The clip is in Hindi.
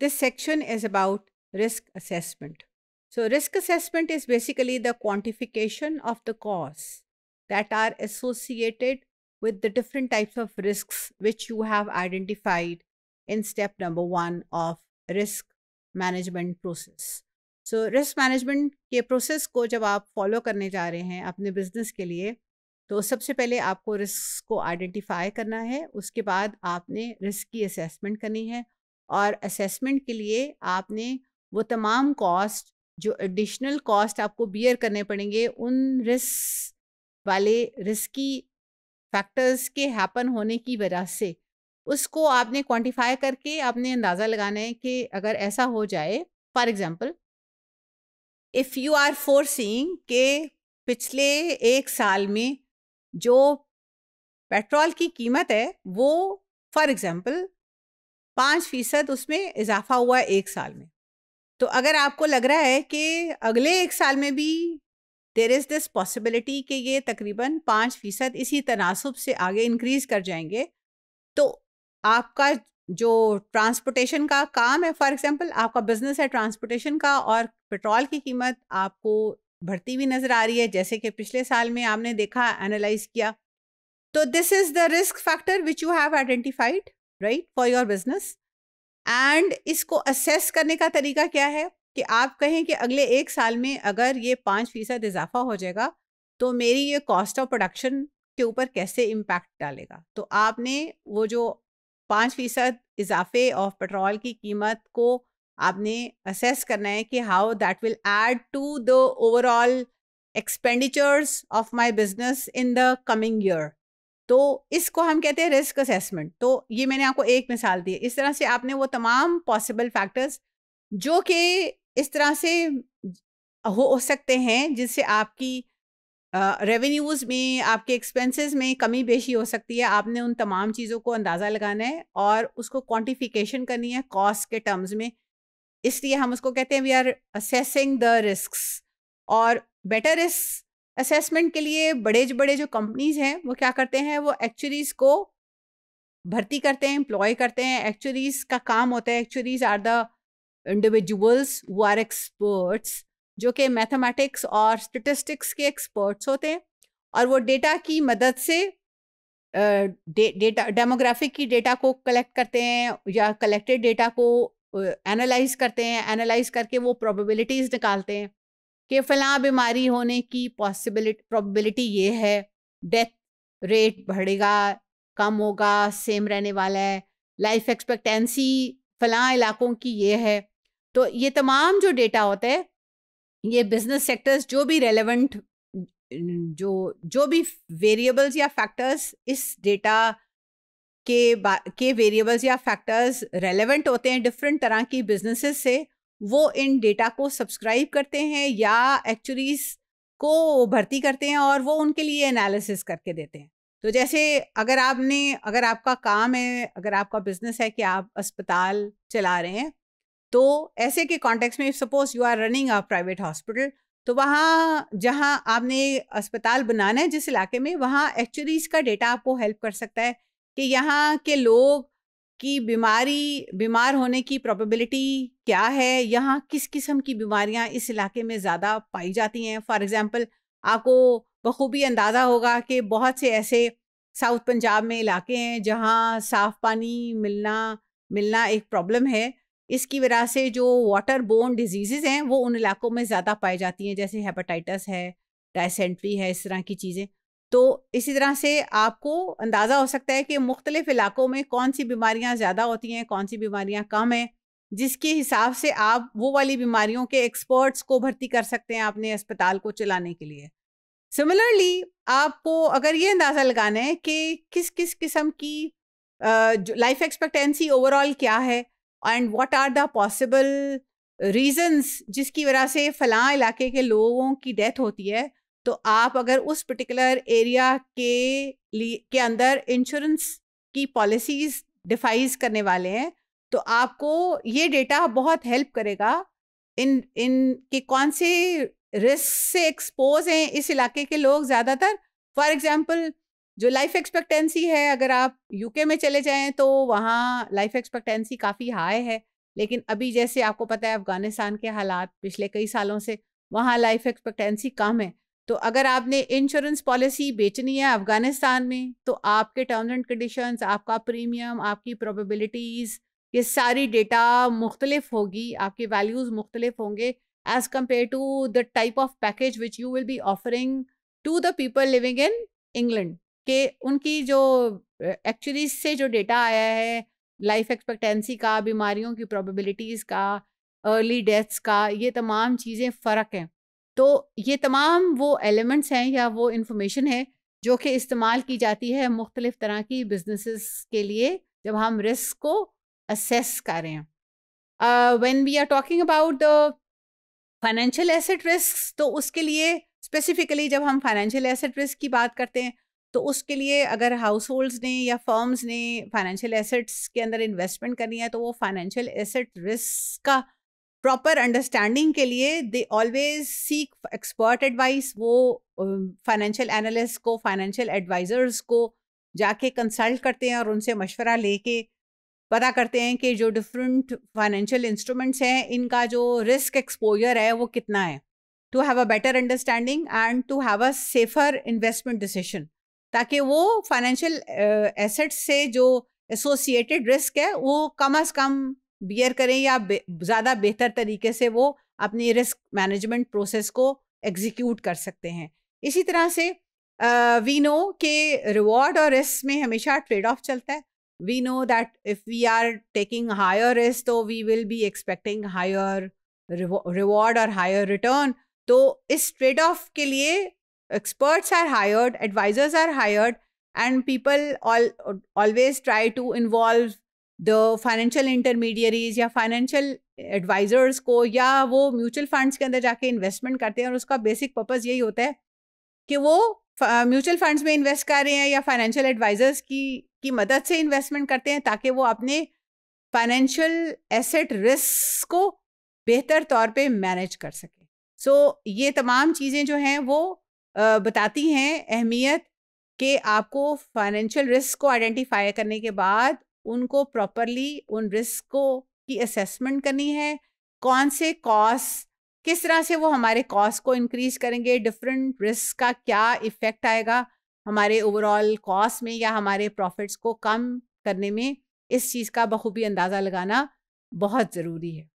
This section is about risk assessment. So risk assessment is basically the quantification of the cause that are associated with the different types of risks which you have identified in step number 1 of risk management process so risk management ke process ko jab aap follow karne ja rahe hain apne business ke liye to sabse pehle aapko risk ko identify karna hai uske baad aapne risk ki assessment karni hai और असेसमेंट के लिए आपने वो तमाम कॉस्ट जो एडिशनल कॉस्ट आपको बियर करने पड़ेंगे उन रिस्क वाले रिस्की फैक्टर्स के हैपन होने की वजह से उसको आपने क्वांटिफाई करके आपने अंदाज़ा लगाना है कि अगर ऐसा हो जाए for example if you are forcing के पिछले एक साल में जो पेट्रोल की कीमत है वो फॉर एग्ज़ाम्पल पाँच फीसद उसमें इजाफा हुआ है एक साल में तो अगर आपको लग रहा है कि अगले एक साल में भी देर इज़ दिस पॉसिबिलिटी कि ये तकरीबन पाँच फ़ीसद इसी तनासब से आगे इंक्रीज़ कर जाएंगे तो आपका जो ट्रांसपोर्टेशन का काम है फॉर एग्ज़ाम्पल आपका बिज़नेस है ट्रांसपोर्टेशन का और पेट्रोल की कीमत आपको बढ़ती हुई नज़र आ रही है जैसे कि पिछले साल में आपने देखा एनालाइज किया तो this is the risk factor which you have identified right for your business and इसको असेस करने का तरीका क्या है कि आप कहें कि अगले एक साल में अगर ये पाँच फीसद इजाफा हो जाएगा तो मेरी ये कॉस्ट ऑफ प्रोडक्शन के ऊपर कैसे इम्पैक्ट डालेगा तो आपने वो जो पाँच फीसद इजाफे ऑफ पेट्रोल की कीमत को आपने असेस करना है कि how that will add to the overall expenditures of my business in the coming year तो इसको हम कहते हैं रिस्क असेसमेंट तो ये मैंने आपको एक मिसाल दी इस तरह से आपने वो तमाम पॉसिबल फैक्टर्स जो कि इस तरह से हो सकते हैं जिससे आपकी रेवेन्यूज़ में आपके एक्सपेंसेस में कमी बेशी हो सकती है आपने उन तमाम चीज़ों को अंदाज़ा लगाना है और उसको क्वांटिफिकेशन करनी है कॉस्ट के टर्म्स में इसलिए हम उसको कहते हैं we are assessing the risk और बेटर रिस्क असेसमेंट के लिए बड़े बड़े जो कंपनीज हैं वो क्या करते हैं वो एक्चुअलीज़ को भर्ती करते हैं एम्प्लॉय करते हैं एक्चुअलीज का काम होता है एक्चुअलीज आर द इंडिविजुअल्स वो आर एक्सपर्ट्स जो कि मैथमेटिक्स और स्टेटिस्टिक्स के एक्सपर्ट्स होते हैं और वो डेटा की मदद से डेटा डेमोग्राफिक की डेटा को कलेक्ट करते हैं या कलेक्टेड डेटा को एनालाइज करते हैं एनालाइज करके वो प्रोबेबिलिटीज़ निकालते हैं कि फला बीमारी होने की पॉसिबिलिटी प्रोबेबिलिटी ये है डेथ रेट बढ़ेगा कम होगा सेम रहने वाला है लाइफ एक्सपेक्टेंसी फला इलाकों की ये है तो ये तमाम जो डेटा होता है ये बिजनेस सेक्टर्स जो भी रेलेवेंट जो जो भी वेरिएबल्स या फैक्टर्स इस डेटा के के वेरिएबल्स या फैक्टर्स रेलेवेंट होते हैं डिफरेंट तरह की बिजनेसेस से वो इन डेटा को सब्सक्राइब करते हैं या एक्चुअलीज को भर्ती करते हैं और वो उनके लिए एनालिसिस करके देते हैं तो जैसे अगर आपने अगर आपका काम है अगर आपका बिजनेस है कि आप अस्पताल चला रहे हैं तो ऐसे के कॉन्टेक्स्ट में suppose you are running a private hospital तो वहाँ जहाँ आपने अस्पताल बनाना है जिस इलाके में वहाँ एक्चुअलीज का डेटा आपको हेल्प कर सकता है कि यहाँ के लोग कि बीमारी बीमार होने की प्रोबेबिलिटी क्या है यहाँ किस किस्म की बीमारियाँ इस इलाके में ज़्यादा पाई जाती हैं फॉर एग्ज़ाम्पल आपको बखूबी अंदाज़ा होगा कि बहुत से ऐसे साउथ पंजाब में इलाके हैं जहाँ साफ़ पानी मिलना मिलना एक प्रॉब्लम है इसकी वजह से जो वाटर बोन डिजीज़ हैं वो उन इलाकों में ज़्यादा पाई जाती हैं जैसे हेपाटाइटस है डायसेंट्री है इस तरह की चीज़ें तो इसी तरह से आपको अंदाज़ा हो सकता है कि मुख्तलिफ़ इलाक़ों में कौन सी बीमारियाँ ज़्यादा होती हैं कौन सी बीमारियाँ कम हैं जिसके हिसाब से आप वो वाली बीमारियों के एक्सपर्ट्स को भर्ती कर सकते हैं अपने अस्पताल को चलाने के लिए सिमिलरली आपको अगर ये अंदाज़ा लगाना है कि किस किस किस्म की लाइफ एक्सपेक्टेंसी ओवरऑल क्या है and what are the possible reasons जिसकी वजह से फ़लाँ इलाके के लोगों की डेथ होती है तो आप अगर उस पर्टिकुलर एरिया के लिए के अंदर इंश्योरेंस की पॉलिसीज डिफाइज करने वाले हैं तो आपको ये डेटा बहुत हेल्प करेगा इन इन के कौन से रिस्क से एक्सपोज हैं इस इलाके के लोग ज़्यादातर फॉर एग्जांपल जो लाइफ एक्सपेक्टेंसी है अगर आप यूके में चले जाएं तो वहाँ लाइफ एक्सपेक्टेंसी काफ़ी हाई है लेकिन अभी जैसे आपको पता है अफ़गानिस्तान के हालात पिछले कई सालों से वहाँ लाइफ एक्सपेक्टेंसी कम है तो अगर आपने इंश्योरेंस पॉलिसी बेचनी है अफगानिस्तान में तो आपके टर्म्स एंड कंडीशंस आपका प्रीमियम आपकी प्रोबेबिलिटीज़ ये सारी डेटा मुख्तलिफ होगी आपके वैल्यूज़ मुख्तलिफ होंगे as compare to the type of package which you will be offering to the people living in England के उनकी जो एक्चुअली से जो डेटा आया है लाइफ एक्सपेक्टेंसी का बीमारियों की प्रोबेबिलिटीज़ का अर्ली डेथ्स का ये तमाम चीज़ें फ़र्क हैं तो ये तमाम वो एलिमेंट्स हैं या वो इन्फॉर्मेशन है जो कि इस्तेमाल की जाती है मुख्तलिफ़ तरह की बिजनेसिस के लिए जब हम रिस्क को असेस कर रहे हैं when we are talking about the financial asset risk तो उसके लिए स्पेसिफिकली जब हम फाइनेंशियल एसेट रिस्क की बात करते हैं तो उसके लिए अगर हाउस होल्ड्स ने या फर्म्स ने फाइनेंशियल एसेट्स के अंदर इन्वेस्टमेंट करनी है तो वो फाइनेंशियल एसेट रिस्क का प्रॉपर अंडरस्टैंडिंग के लिए they always seek expert advice वो फाइनेंशियल um, एनालिस्ट को फाइनेंशियल एडवाइज़र्स को जाके कंसल्ट करते हैं और उनसे मशवरा लेके पता करते हैं कि जो डिफरेंट फाइनेंशियल इंस्ट्रूमेंट्स हैं इनका जो रिस्क एक्सपोजर है वो कितना है to have a better understanding and to have a safer investment decision ताकि वो फाइनेंशियल एसेट्स uh, से जो एसोसिएटेड रिस्क है वो कम अज़ कम बियर करें या बे, ज़्यादा बेहतर तरीके से वो अपनी रिस्क मैनेजमेंट प्रोसेस को एग्जीक्यूट कर सकते हैं इसी तरह से वी नो के रिवॉर्ड और रिस्क में हमेशा ट्रेड ऑफ चलता है we know that if we are taking higher risk तो we will be expecting higher reward और हायर रिटर्न तो इस ट्रेड ऑफ के लिए experts are hired advisers are hired and people always try to involve the financial intermediaries या फाइनेंशियल एडवाइजर्स को या वो म्यूचुअल फंड्स के अंदर जाके इन्वेस्टमेंट करते हैं और उसका बेसिक पर्पज़ यही होता है कि वो म्यूचुअल uh, फंड्स में इन्वेस्ट कर रहे हैं या फाइनेंशियल एडवाइजर्स की की मदद से इन्वेस्टमेंट करते हैं ताकि वो अपने फाइनेंशियल एसेट रिस्क को बेहतर तौर पे मैनेज कर सकें सो so, ये तमाम चीज़ें जो हैं वो uh, बताती हैं अहमियत कि आपको फाइनेंशियल रिस्क को आइडेंटिफाई करने के बाद उनको प्रॉपरली उन रिस्क को की असेसमेंट करनी है कौन से कॉस्ट किस तरह से वो हमारे कॉस्ट को इंक्रीज करेंगे डिफरेंट रिस्क का क्या इफेक्ट आएगा हमारे ओवरऑल कॉस्ट में या हमारे प्रॉफिट्स को कम करने में इस चीज़ का बखूबी अंदाज़ा लगाना बहुत ज़रूरी है